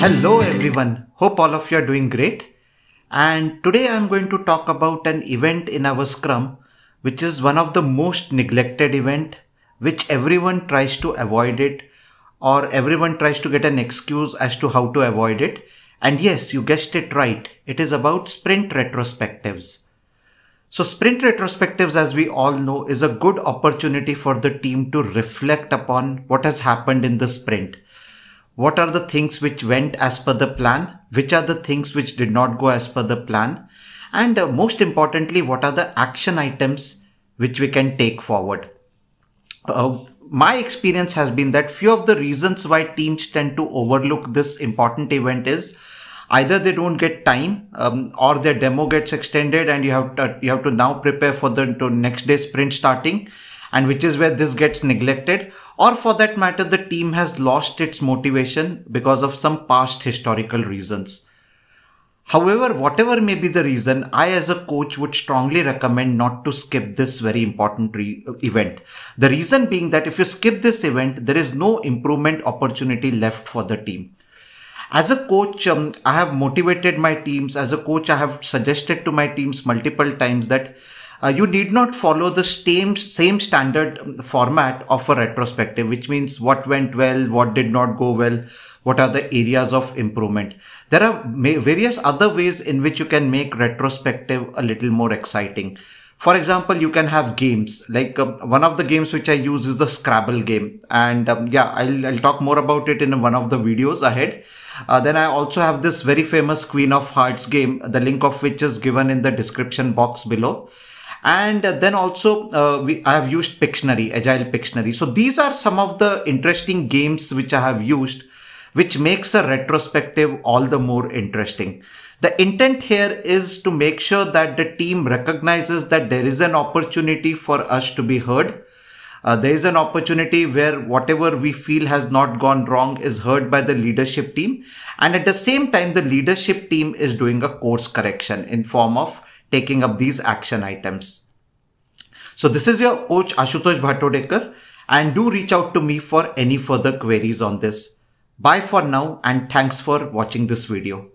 Hello everyone, hope all of you are doing great. And today I'm going to talk about an event in our Scrum, which is one of the most neglected event, which everyone tries to avoid it or everyone tries to get an excuse as to how to avoid it. And yes, you guessed it right. It is about sprint retrospectives. So sprint retrospectives, as we all know, is a good opportunity for the team to reflect upon what has happened in the sprint what are the things which went as per the plan, which are the things which did not go as per the plan, and uh, most importantly, what are the action items which we can take forward. Uh, my experience has been that few of the reasons why teams tend to overlook this important event is either they don't get time um, or their demo gets extended and you have to, you have to now prepare for the next day sprint starting and which is where this gets neglected or for that matter the team has lost its motivation because of some past historical reasons. However, whatever may be the reason, I as a coach would strongly recommend not to skip this very important re- event. The reason being that if you skip this event, there is no improvement opportunity left for the team. As a coach, um, I have motivated my teams. As a coach, I have suggested to my teams multiple times that uh, you need not follow the same same standard format of a retrospective which means what went well what did not go well what are the areas of improvement there are various other ways in which you can make retrospective a little more exciting for example you can have games like um, one of the games which i use is the scrabble game and um, yeah I'll, I'll, talk more about it in one of the videos ahead uh, then i also have this very famous queen of hearts game the link of which is given in the description box below and then also uh, we, I have used Pictionary, Agile Pictionary. So these are some of the interesting games which I have used, which makes a retrospective all the more interesting. The intent here is to make sure that the team recognizes that there is an opportunity for us to be heard. Uh, there is an opportunity where whatever we feel has not gone wrong is heard by the leadership team. And at the same time, the leadership team is doing a course correction in form of taking up these action items. So this is your coach Ashutosh Bhattodekar and do reach out to me for any further queries on this. Bye for now and thanks for watching this video.